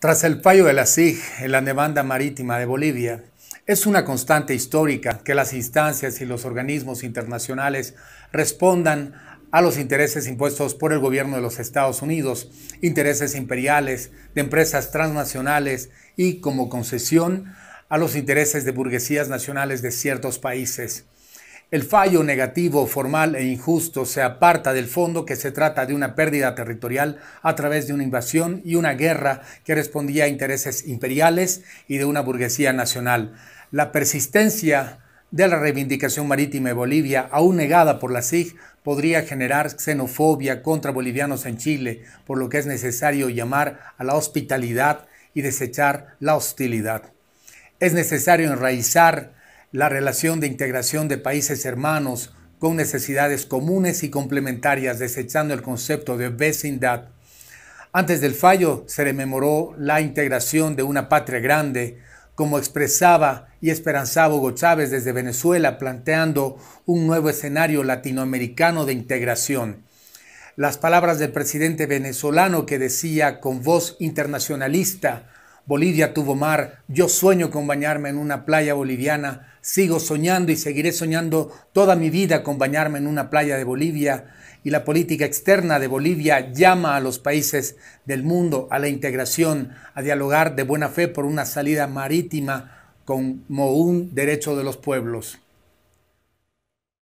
Tras el fallo de la SIG en la nevanda marítima de Bolivia, es una constante histórica que las instancias y los organismos internacionales respondan a los intereses impuestos por el gobierno de los Estados Unidos, intereses imperiales, de empresas transnacionales y, como concesión, a los intereses de burguesías nacionales de ciertos países. El fallo negativo, formal e injusto se aparta del fondo que se trata de una pérdida territorial a través de una invasión y una guerra que respondía a intereses imperiales y de una burguesía nacional. La persistencia de la reivindicación marítima de Bolivia, aún negada por la SIG, podría generar xenofobia contra bolivianos en Chile, por lo que es necesario llamar a la hospitalidad y desechar la hostilidad. Es necesario enraizar la relación de integración de países hermanos con necesidades comunes y complementarias, desechando el concepto de vecindad. Antes del fallo se rememoró la integración de una patria grande, como expresaba y esperanzaba Hugo Chávez desde Venezuela, planteando un nuevo escenario latinoamericano de integración. Las palabras del presidente venezolano que decía con voz internacionalista, Bolivia tuvo mar, yo sueño con bañarme en una playa boliviana, sigo soñando y seguiré soñando toda mi vida con bañarme en una playa de Bolivia, y la política externa de Bolivia llama a los países del mundo a la integración, a dialogar de buena fe por una salida marítima como un derecho de los pueblos.